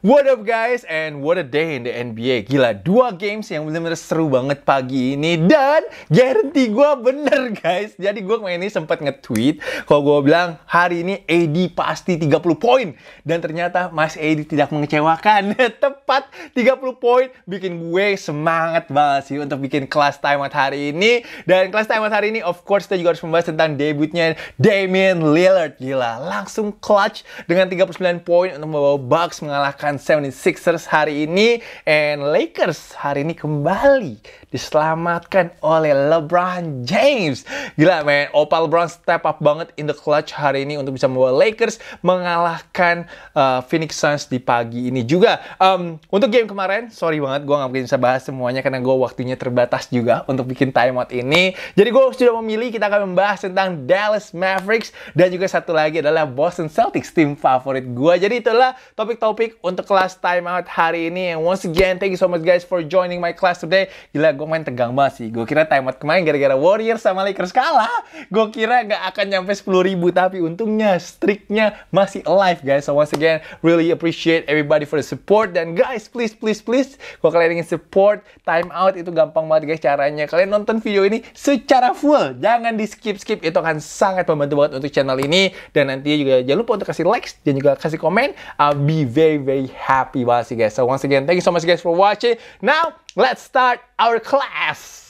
What up guys and what a day in the NBA Gila dua games yang bener-bener seru banget pagi ini Dan guarantee gue bener guys Jadi gue kemarin ini sempat nge-tweet Kalau gue bilang hari ini AD pasti 30 poin Dan ternyata Mas AD tidak mengecewakan Tepat 30 poin bikin gue semangat banget sih Untuk bikin kelas time hari ini Dan kelas time hari ini of course kita juga harus membahas tentang debutnya Damien Lillard Gila langsung clutch dengan 39 poin untuk membawa Bucks mengalahkan and 76ers hari ini and Lakers hari ini kembali diselamatkan oleh LeBron James. Gila men, Opa LeBron step up banget in the clutch hari ini untuk bisa membawa Lakers mengalahkan uh, Phoenix Suns di pagi ini juga. Um, untuk game kemarin, sorry banget gue gak mungkin bisa bahas semuanya karena gue waktunya terbatas juga untuk bikin timeout ini. Jadi gue sudah memilih kita akan membahas tentang Dallas Mavericks dan juga satu lagi adalah Boston Celtics tim favorit gue. Jadi itulah topik-topik untuk kelas timeout hari ini. And once again, thank you so much guys for joining my class today. Gila gue main tegang banget sih. Gue kira timeout kemarin gara-gara Warriors sama Lakers kalah. Gue kira gak akan nyampe 10 ribu. Tapi untungnya streaknya masih alive guys. So once again, really appreciate everybody for the support. Dan guys, please, please, please. Kalau kalian ingin support timeout itu gampang banget guys caranya. Kalian nonton video ini secara full. Jangan di skip-skip. Itu akan sangat membantu banget untuk channel ini. Dan nanti juga jangan lupa untuk kasih likes dan juga kasih komen. I'll be very, very happy banget sih guys. So once again, thank you so much guys for watching. Now, Let's start our class!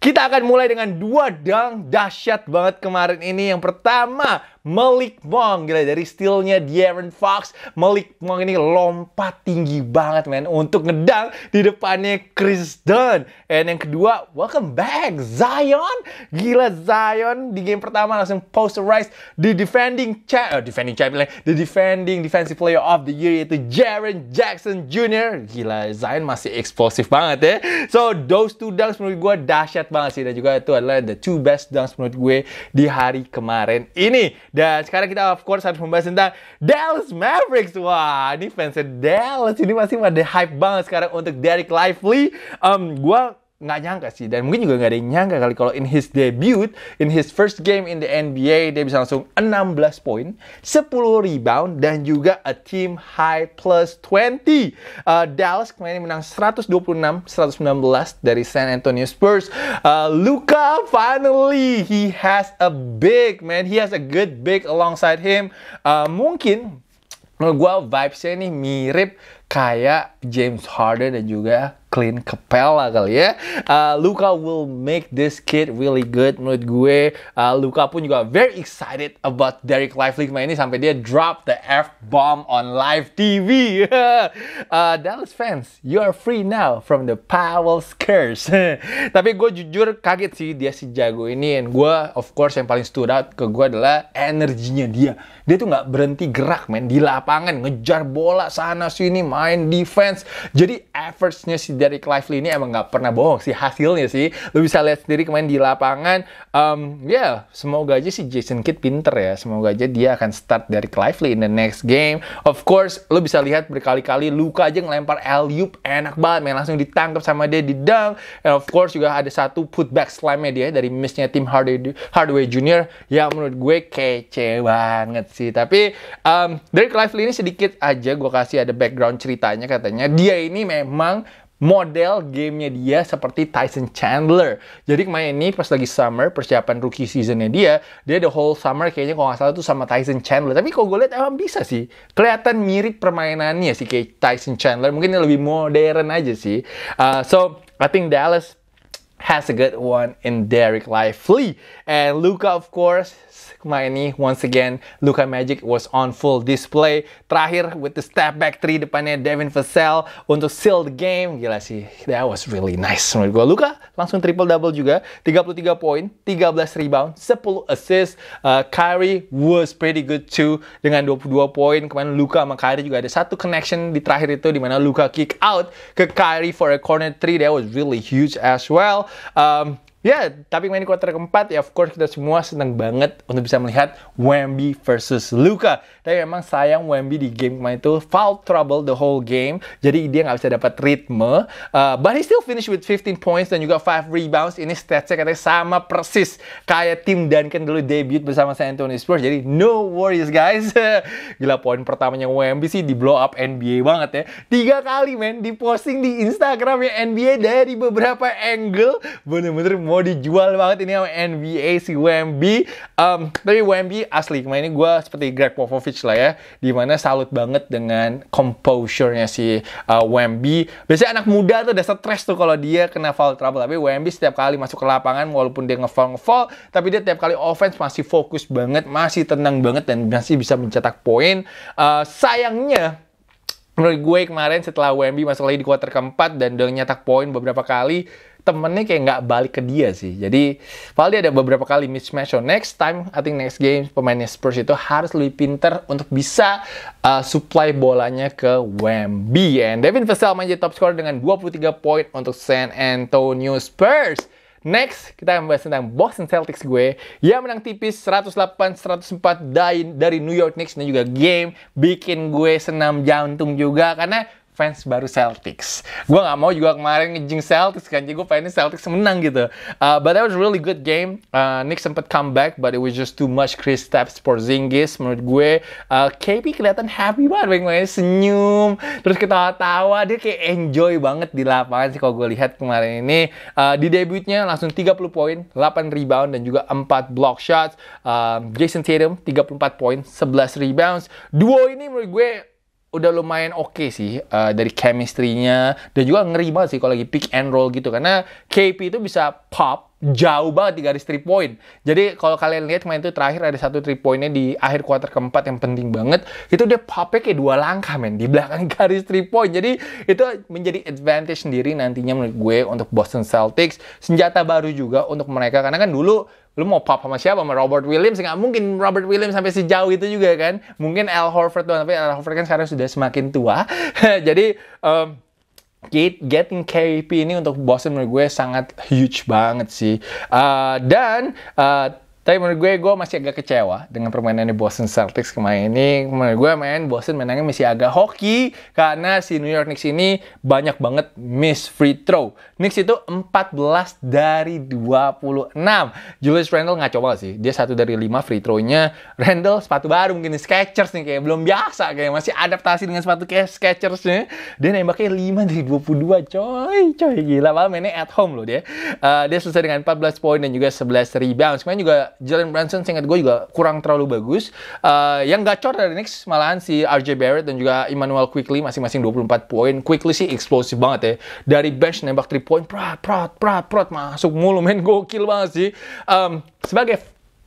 Kita akan mulai dengan dua dang dahsyat banget kemarin ini. Yang pertama, Malik Monk. Gila, dari stilnya Darren Fox, Malik Monk ini lompat tinggi banget, men. Untuk ngedang di depannya Chris Dunn. Dan yang kedua, welcome back, Zion. Gila, Zion di game pertama langsung posterize the defending cha uh, defending champion, the defending defensive player of the year yaitu Jaren Jackson Jr. Gila, Zion masih eksplosif banget ya. So, those two dunks menurut gue dahsyat banget sih dan juga itu adalah the two best dance menurut gue di hari kemarin ini. Dan sekarang kita of course harus membahas tentang Dallas Mavericks. Wah, ini fansnya Dallas ini masih pada hype banget sekarang untuk Derek Lively. Um, gue nggak nyangka sih dan mungkin juga nggak ada yang nyangka kali kalau in his debut in his first game in the NBA dia bisa langsung 16 poin 10 rebound dan juga a team high plus 20 uh, Dallas kemarin menang 126 119 dari San Antonio Spurs uh, Luka finally he has a big man he has a good big alongside him uh, mungkin menurut gue vibesnya ini mirip kayak James Harden dan juga Clean Capella kali ya. Uh, Luka will make this kid really good menurut gue. Uh, Luka pun juga very excited about Derek Lively kemarin ini sampai dia drop the F bomb on live TV. uh, Dallas fans, you are free now from the Powell's curse. Tapi gue jujur kaget sih dia si jago ini. And gue of course yang paling stood out ke gue adalah energinya dia. Dia tuh nggak berhenti gerak men di lapangan ngejar bola sana sini main defense. Jadi effortsnya si dari Lively ini emang nggak pernah bohong sih hasilnya sih. Lu bisa lihat sendiri kemarin di lapangan. Um, ya, yeah, semoga aja si Jason Kidd pinter ya. Semoga aja dia akan start dari Lively in the next game. Of course, lu bisa lihat berkali-kali Luka aja ngelempar alley enak banget. Main langsung ditangkap sama dia di dunk. And of course juga ada satu putback slam-nya dia dari missnya tim Hardway Hardway Junior. yang menurut gue kece banget sih. Tapi um, dari Lively ini sedikit aja gue kasih ada background ceritanya katanya. Dia ini memang model gamenya dia seperti Tyson Chandler. Jadi kemarin ini pas lagi summer, persiapan rookie seasonnya dia, dia the whole summer kayaknya kalau nggak salah tuh sama Tyson Chandler. Tapi kalau gue lihat emang bisa sih. Kelihatan mirip permainannya sih kayak Tyson Chandler. Mungkin lebih modern aja sih. Uh, so, I think Dallas has a good one in Derek Lively. And Luca of course, my ini once again, Luca Magic was on full display. Terakhir with the step back three depannya Devin Vassell untuk seal the game. Gila sih, that was really nice menurut gue. Luka langsung triple-double juga, 33 poin, 13 rebound, 10 assist. Uh, Kyrie was pretty good too dengan 22 poin. Kemarin Luca sama Kyrie juga ada satu connection di terakhir itu dimana Luca kick out ke Kyrie for a corner three. That was really huge as well. Um, Ya, tapi main quarter keempat ya of course kita semua senang banget untuk bisa melihat Wemby versus Luka. Tapi memang sayang Wemby di game kemarin itu foul trouble the whole game. Jadi dia nggak bisa dapat ritme. Uh, but he still finish with 15 points dan juga 5 rebounds. Ini statsnya katanya sama persis kayak tim Duncan dulu debut bersama San Antonio Spurs. Jadi no worries guys. Gila poin pertamanya Wemby sih di blow up NBA banget ya. Tiga kali men di posting di Instagramnya NBA dari beberapa angle. Bener-bener mau dijual banget ini sama NBA si WMB. Um, tapi WMB asli, kemarin ini gue seperti Greg Popovich lah ya, dimana salut banget dengan composure-nya si uh, eh, WMB. Biasanya anak muda tuh udah stres tuh kalau dia kena foul trouble, tapi WMB setiap kali masuk ke lapangan walaupun dia ngefoul ngefoul, tapi dia setiap kali offense masih fokus banget, masih tenang banget dan masih bisa mencetak poin. Uh, sayangnya menurut gue kemarin setelah WMB masuk lagi di kuarter keempat dan udah nyetak poin beberapa kali temennya kayak nggak balik ke dia sih. Jadi Valdi ada beberapa kali mismatch. So next time, I think next game pemainnya Spurs itu harus lebih pinter untuk bisa uh, supply bolanya ke Wemby. And Devin Vassell menjadi top scorer dengan 23 poin untuk San Antonio Spurs. Next, kita akan membahas tentang Boston Celtics gue yang menang tipis 108-104 dari New York Knicks dan juga game bikin gue senam jantung juga karena fans baru Celtics. Gue gak mau juga kemarin ngejing Celtics kan, jadi gue pengen Celtics menang gitu. Uh, but that was really good game. Uh, Nick sempat comeback, but it was just too much Chris for Zingis menurut gue. Uh, KP kelihatan happy banget, main senyum, terus ketawa-tawa, dia kayak enjoy banget di lapangan sih kalau gue lihat kemarin ini. Uh, di debutnya langsung 30 poin, 8 rebound dan juga 4 block shots. Uh, Jason Tatum 34 poin, 11 rebounds. Duo ini menurut gue udah lumayan oke okay sih uh, dari chemistry-nya dan juga ngeri banget sih kalau lagi pick and roll gitu karena KP itu bisa pop jauh banget di garis 3 point. Jadi kalau kalian lihat main itu terakhir ada satu 3 pointnya di akhir kuarter keempat yang penting banget. Itu dia pape kayak dua langkah men di belakang garis 3 point. Jadi itu menjadi advantage sendiri nantinya menurut gue untuk Boston Celtics. Senjata baru juga untuk mereka karena kan dulu lu mau pop sama siapa sama Robert Williams nggak mungkin Robert Williams sampai sejauh itu juga kan mungkin Al Horford doang tapi Al Horford kan sekarang sudah semakin tua jadi um, getting KP ini untuk Boston menurut gue sangat huge banget sih. Uh, dan uh, tapi menurut gue, gue masih agak kecewa dengan permainannya Boston Celtics kemarin ini. Menurut gue main Boston menangnya masih agak hoki karena si New York Knicks ini banyak banget miss free throw. Knicks itu 14 dari 26. Julius Randle nggak coba sih. Dia satu dari 5 free throw-nya. Randle sepatu baru mungkin Skechers nih kayak belum biasa kayak masih adaptasi dengan sepatu kayak Skechers-nya. Dia nembaknya 5 dari 22 coy. Coy gila. Malah mainnya at home loh dia. Uh, dia selesai dengan 14 poin dan juga 11 rebound. Sebenarnya juga Jalen Brunson seingat gue juga kurang terlalu bagus. Uh, yang gacor dari Knicks malahan si RJ Barrett dan juga Emmanuel Quickly masing-masing 24 poin. Quickly sih eksplosif banget ya. Dari bench nembak 3 poin, prat, prat, prat, prat, masuk mulu men. Gokil banget sih. Um, sebagai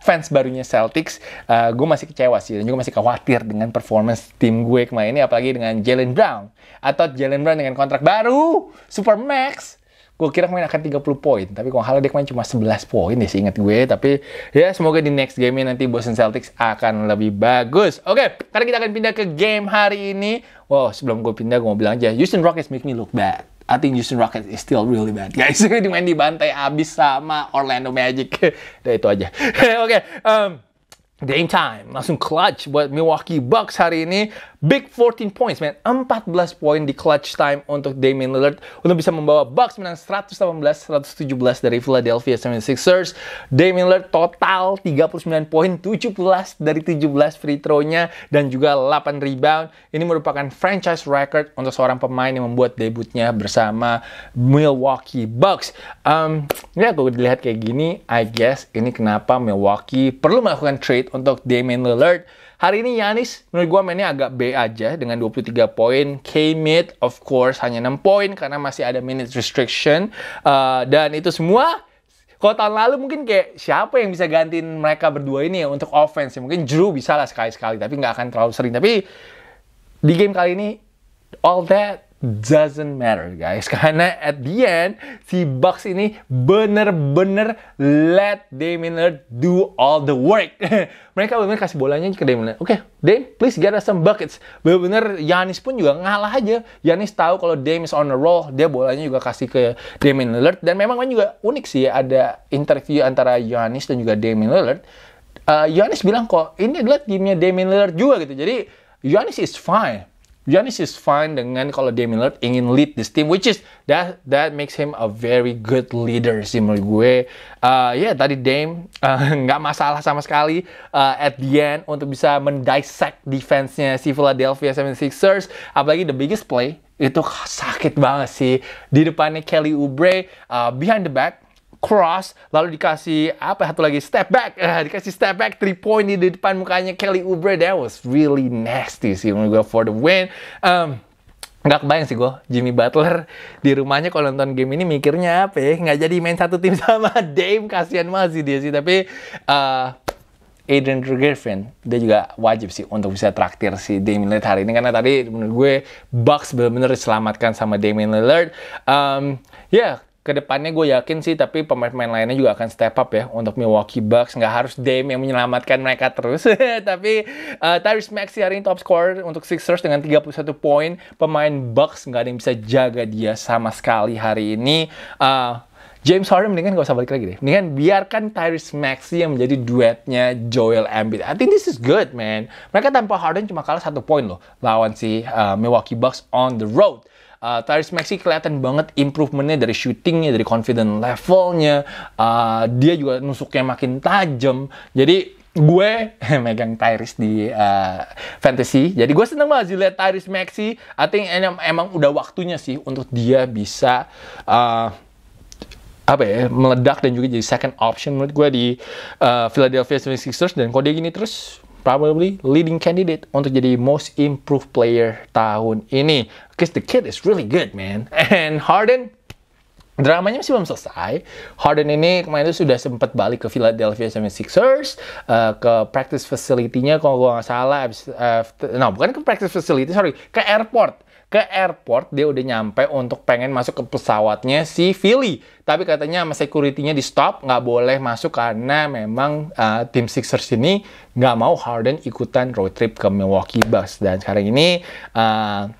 fans barunya Celtics, uh, eh, gue masih kecewa sih dan juga masih khawatir dengan performance tim gue kemarin ini apalagi dengan Jalen Brown atau Jalen Brown dengan kontrak baru Supermax gue kira main akan 30 poin tapi kalau halnya dia main cuma 11 poin ya seingat gue tapi ya semoga di next game ini nanti Boston Celtics akan lebih bagus oke okay, karena kita akan pindah ke game hari ini wow sebelum gue pindah gue mau bilang aja Houston Rockets make me look bad I think Houston Rockets is still really bad guys dimain dibantai abis sama Orlando Magic udah itu aja oke okay, um, Game time, langsung clutch buat Milwaukee Bucks hari ini. Big 14 points, man. 14 poin di clutch time untuk Damian Lillard untuk bisa membawa Bucks menang 118-117 dari Philadelphia 76ers. Damian Lillard total 39 poin, 17 dari 17 free throw-nya dan juga 8 rebound. Ini merupakan franchise record untuk seorang pemain yang membuat debutnya bersama Milwaukee Bucks. Um, ya kalau dilihat kayak gini, I guess ini kenapa Milwaukee perlu melakukan trade untuk Damian Lillard Hari ini Yanis menurut gue mainnya agak B aja dengan 23 poin. K-Mid of course hanya 6 poin karena masih ada minute restriction. Uh, dan itu semua kalau tahun lalu mungkin kayak siapa yang bisa gantiin mereka berdua ini ya untuk offense. Ya? Mungkin Drew bisa lah sekali-sekali, tapi nggak akan terlalu sering. Tapi di game kali ini, all that doesn't matter guys karena at the end si Bucks ini bener-bener let Damian Lillard do all the work mereka bener-bener kasih bolanya ke Damian Lillard oke okay, Dame please get us some buckets bener-bener Yanis pun juga ngalah aja Yanis tahu kalau Dame is on the roll dia bolanya juga kasih ke Damian Lillard dan memang kan juga unik sih ada interview antara Yanis dan juga Damian Lillard Yanis uh, bilang kok ini adalah timnya Damian Lillard juga gitu jadi Yanis is fine Giannis is fine dengan kalau Damian Lillard ingin lead this team, which is that that makes him a very good leader sih menurut gue. Uh, ya yeah, tadi Dame uh, nggak uh, masalah sama sekali uh, at the end untuk bisa mendissect defense-nya si Philadelphia 76ers, apalagi the biggest play itu sakit banget sih di depannya Kelly Oubre uh, behind the back cross, lalu dikasih apa satu lagi step back, uh, dikasih step back three point di depan mukanya Kelly Oubre. That was really nasty sih menurut gue for the win. Um, nggak kebayang sih gue Jimmy Butler di rumahnya kalau nonton game ini mikirnya apa ya nggak jadi main satu tim sama Dame kasihan banget sih dia sih tapi uh, Adrian Griffin dia juga wajib sih untuk bisa traktir si Damian Lillard hari ini karena tadi menurut gue Bucks benar-benar diselamatkan sama Damian Lillard. Um, ya yeah, kedepannya gue yakin sih tapi pemain-pemain lainnya juga akan step up ya untuk Milwaukee Bucks nggak harus Dame yang menyelamatkan mereka terus tapi uh, Tyrese Maxey hari ini top scorer untuk Sixers dengan 31 poin pemain Bucks nggak ada yang bisa jaga dia sama sekali hari ini uh, James Harden mendingan gak usah balik lagi deh. Mendingan biarkan Tyrese Maxey yang menjadi duetnya Joel Embiid. I think this is good, man. Mereka tanpa Harden cuma kalah satu poin loh lawan si uh, Milwaukee Bucks on the road uh, Tyrese Maxey kelihatan banget improvementnya dari shootingnya, dari confident levelnya, uh, dia juga nusuknya makin tajam. Jadi gue megang Tyrese di uh, fantasy. Jadi gue seneng banget sih lihat Tyrese Maxi. I think em emang udah waktunya sih untuk dia bisa uh, apa ya meledak dan juga jadi second option menurut gue di uh, Philadelphia 76ers dan kalau dia gini terus probably leading candidate untuk jadi most improved player tahun ini. Because the kid is really good, man. And Harden, Dramanya masih belum selesai. Harden ini kemarin itu sudah sempat balik ke Philadelphia 76ers uh, eh, ke practice facility-nya kalau gue nggak salah abis, uh, no bukan ke practice facility sorry ke airport ke airport dia udah nyampe untuk pengen masuk ke pesawatnya si Philly tapi katanya sama security-nya di stop nggak boleh masuk karena memang uh, eh, tim Sixers ini nggak mau Harden ikutan road trip ke Milwaukee Bucks dan sekarang ini uh,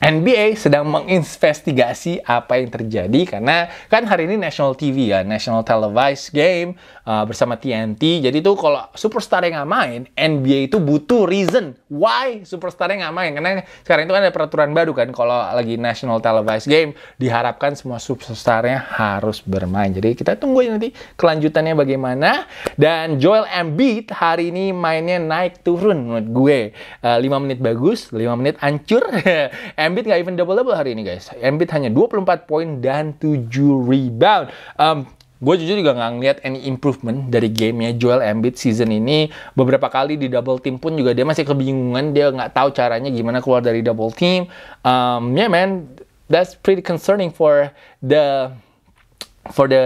NBA sedang menginvestigasi apa yang terjadi karena kan hari ini national TV ya, national televised game uh, bersama TNT. Jadi tuh kalau superstar yang nggak main, NBA itu butuh reason why superstar yang nggak main. Karena sekarang itu kan ada peraturan baru kan, kalau lagi national televised game diharapkan semua superstarnya harus bermain. Jadi kita tunggu aja nanti kelanjutannya bagaimana. Dan Joel Embiid hari ini mainnya naik turun menurut gue. Uh, 5 menit bagus, 5 menit hancur. Embiid nggak even double-double hari ini guys. Embiid hanya 24 poin dan 7 rebound. Um, gue jujur juga nggak ngeliat any improvement dari gamenya Joel Embiid season ini beberapa kali di double team pun juga dia masih kebingungan dia nggak tahu caranya gimana keluar dari double team um, yeah man that's pretty concerning for the for the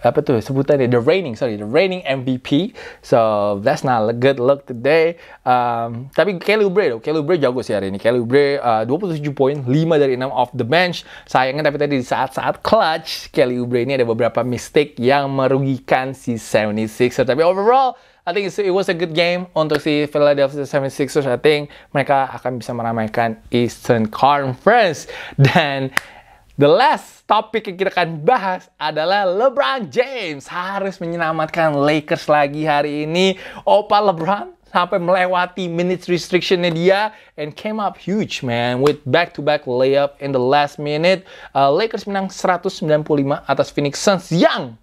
apa tuh sebutannya the reigning sorry the reigning MVP so that's not a good luck today um, tapi Kelly Oubre loh Kelly Oubre jago sih hari ini Kelly Oubre uh, 27 poin 5 dari 6 off the bench sayangnya tapi tadi di saat-saat clutch Kelly Oubre ini ada beberapa mistake yang merugikan si 76 so, tapi overall I think it was a good game untuk si Philadelphia 76ers. I think mereka akan bisa meramaikan Eastern Conference dan The last topik yang kita akan bahas adalah LeBron James harus menyelamatkan Lakers lagi hari ini. Opa LeBron sampai melewati minutes restrictionnya dia and came up huge man with back-to-back -back layup in the last minute. Uh, Lakers menang 195 atas Phoenix Suns yang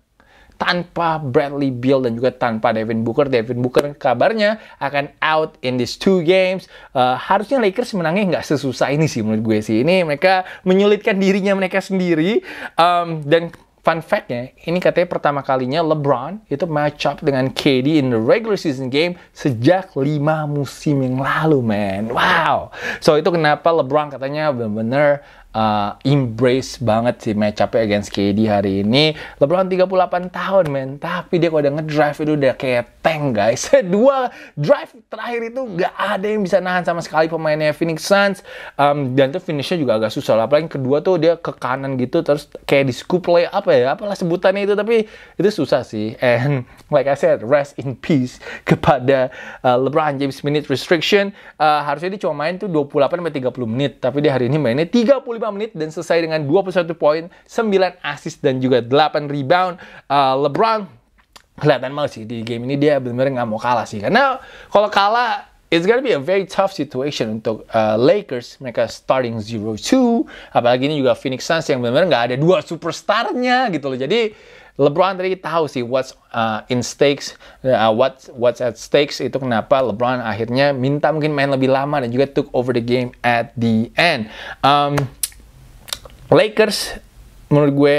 tanpa Bradley Beal dan juga tanpa Devin Booker. Devin Booker kabarnya akan out in these two games. Uh, harusnya Lakers menangnya nggak sesusah ini sih menurut gue sih. Ini mereka menyulitkan dirinya mereka sendiri. Um, dan fun fact-nya, ini katanya pertama kalinya LeBron itu match up dengan KD in the regular season game sejak lima musim yang lalu, man. Wow. So itu kenapa LeBron katanya benar-benar uh, embrace banget sih match up against KD hari ini. LeBron 38 tahun men, tapi dia kalau udah drive itu udah kayak tank guys. Dua drive terakhir itu nggak ada yang bisa nahan sama sekali pemainnya Phoenix Suns. Um, dan tuh finishnya juga agak susah lah. Apalagi kedua tuh dia ke kanan gitu terus kayak di scoop play apa ya, apalah sebutannya itu. Tapi itu susah sih. And like I said, rest in peace kepada uh, LeBron James minute restriction. Uh, harusnya dia cuma main tuh 28 sampai 30 menit, tapi dia hari ini mainnya 30 25 menit dan selesai dengan 21 poin, 9 asis dan juga 8 rebound. Uh, LeBron kelihatan banget sih di game ini dia benar-benar nggak mau kalah sih. Karena kalau kalah It's gonna be a very tough situation untuk uh, Lakers. Mereka starting 0-2. Apalagi ini juga Phoenix Suns yang benar-benar nggak ada dua superstarnya gitu loh. Jadi LeBron tadi tahu sih what's uh, in stakes, uh, what what's at stakes itu kenapa LeBron akhirnya minta mungkin main lebih lama dan juga took over the game at the end. Um, Lakers menurut gue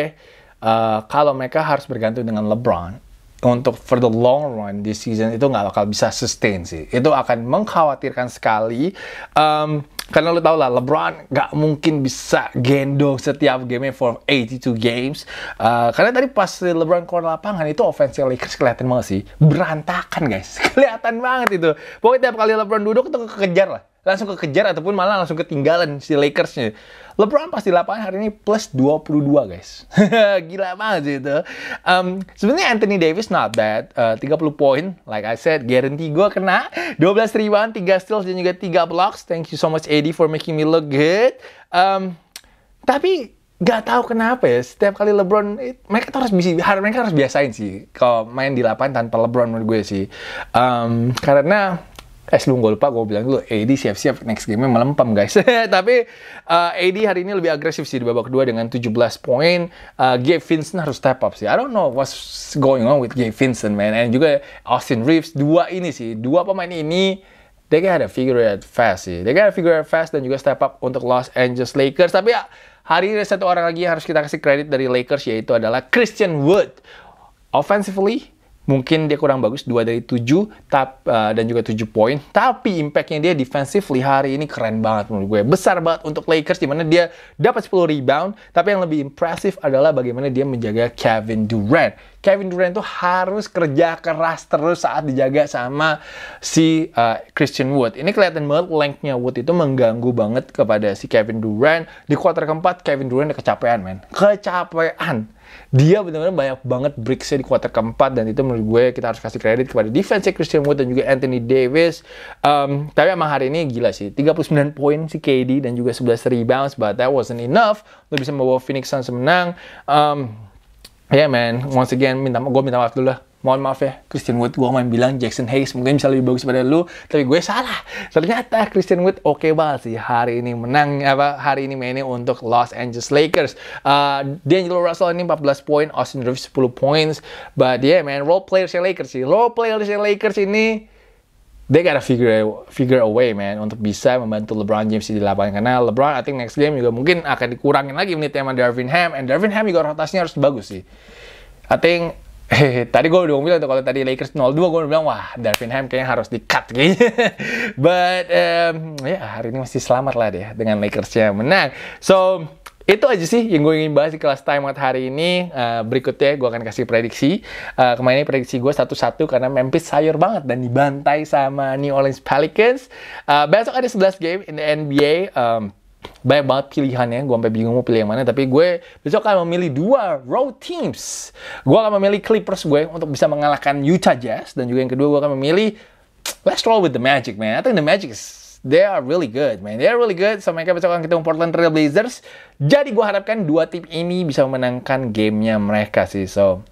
uh, kalau mereka harus bergantung dengan LeBron untuk for the long run di season itu nggak bakal bisa sustain sih. Itu akan mengkhawatirkan sekali. Um, karena lo tau lah, LeBron nggak mungkin bisa gendong setiap game for 82 games. Uh, karena tadi pas LeBron keluar lapangan itu offensive Lakers kelihatan banget sih. Berantakan guys, kelihatan banget itu. Pokoknya tiap kali LeBron duduk itu kekejar lah langsung kekejar ataupun malah langsung ketinggalan si Lakersnya. LeBron pasti lapangan hari ini plus 22 guys. Gila banget sih itu. Um, Sebenarnya Anthony Davis not bad. Eh, uh, 30 poin, like I said, guarantee gue kena. 12 rebound, 3 steals, dan juga 3 blocks. Thank you so much, Eddie for making me look good. Um, tapi gak tahu kenapa ya setiap kali LeBron it, mereka harus bisa mereka harus biasain sih kalau main di lapangan tanpa LeBron menurut gue sih um, karena Eh, sebelum gue lupa, gue bilang dulu, AD siap-siap next game-nya melempem, guys. Tapi uh, eh, AD hari ini lebih agresif sih di babak kedua dengan 17 poin. Uh, Gabe Vincent harus step up sih. I don't know what's going on with Gabe Vincent, man. And juga Austin Reeves, dua ini sih. Dua pemain ini, they gotta figure it fast sih. They gotta figure it fast dan juga step up untuk Los Angeles Lakers. Tapi ya, hari ini satu orang lagi yang harus kita kasih kredit dari Lakers, yaitu adalah Christian Wood. Offensively, mungkin dia kurang bagus dua dari tujuh tap, uh, dan juga tujuh poin tapi impactnya dia defensively hari ini keren banget menurut gue besar banget untuk Lakers dimana dia dapat 10 rebound tapi yang lebih impresif adalah bagaimana dia menjaga Kevin Durant Kevin Durant tuh harus kerja keras terus saat dijaga sama si uh, Christian Wood ini kelihatan banget lengthnya Wood itu mengganggu banget kepada si Kevin Durant di kuarter keempat Kevin Durant udah kecapean men kecapean dia benar-benar banyak banget breaksnya di kuarter keempat dan itu menurut gue kita harus kasih kredit kepada defense ya, Christian Wood dan juga Anthony Davis. Um, tapi emang hari ini gila sih, 39 poin si KD dan juga 11 rebounds, but that wasn't enough untuk bisa membawa Phoenix Suns menang. Um, ya yeah man, once again minta gue minta maaf dulu lah mohon maaf ya Christian Wood gue main bilang Jackson Hayes mungkin bisa lebih bagus pada lu tapi gue salah ternyata Christian Wood oke okay banget sih hari ini menang apa hari ini mainnya untuk Los Angeles Lakers uh, D'Angelo Russell ini 14 poin Austin Reeves 10 points but yeah man role players Lakers sih role players Lakers ini they gotta figure figure away man untuk bisa membantu LeBron James di lapangan karena LeBron I think next game juga mungkin akan dikurangin lagi menitnya sama Darvin Ham and Darvin Ham juga rotasinya harus bagus sih I think tadi gue udah bilang tuh kalau tadi Lakers 0-2 gue udah bilang wah Darvin Ham kayaknya harus di cut kayaknya. But um, ya yeah, hari ini masih selamat lah deh dengan Lakersnya menang. So itu aja sih yang gue ingin bahas di kelas timeout hari ini. Uh, berikutnya gue akan kasih prediksi. Uh, kemarin prediksi gue satu-satu karena Memphis sayur banget dan dibantai sama New Orleans Pelicans. Uh, besok ada 11 game in the NBA. Um, banyak banget pilihannya gue sampai bingung mau pilih yang mana tapi gue besok akan memilih dua road teams gue akan memilih Clippers gue untuk bisa mengalahkan Utah Jazz dan juga yang kedua gue akan memilih let's roll with the Magic man I think the Magic is they are really good, man. They are really good. So, mereka besok akan ketemu Portland Trail Blazers. Jadi, gue harapkan dua tim ini bisa memenangkan gamenya mereka sih. So,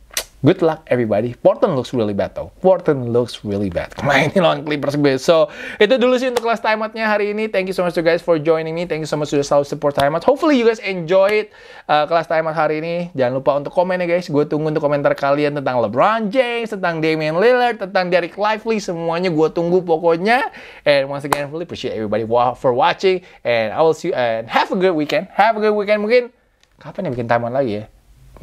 good luck everybody. Portland looks really bad though. Portland looks really bad. Kemarin lawan Clippers gue. So, itu dulu sih untuk kelas timeoutnya hari ini. Thank you so much to guys for joining me. Thank you so much sudah selalu support timeout. Hopefully you guys enjoy it uh, kelas timeout hari ini. Jangan lupa untuk komen ya guys. Gue tunggu untuk komentar kalian tentang LeBron James, tentang Damian Lillard, tentang Derek Lively. Semuanya gue tunggu pokoknya. And once again, really appreciate everybody for watching. And I will see you and have a good weekend. Have a good weekend mungkin. Kapan ya bikin timeout lagi ya?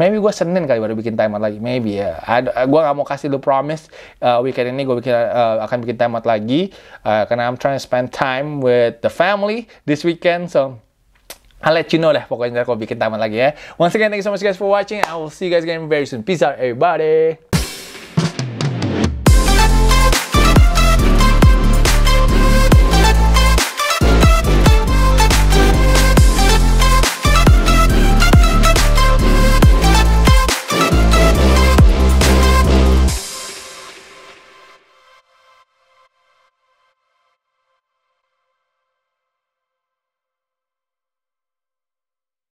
Maybe gue Senin kali baru bikin timeout lagi. Maybe ya. Yeah. Gue gak mau kasih lu promise uh, weekend ini gue uh, akan bikin timeout lagi. Uh, karena I'm trying to spend time with the family this weekend. So I'll let you know lah. Pokoknya gue bikin timeout lagi ya. Once again, thank you so much guys for watching. I will see you guys again very soon. Peace out everybody.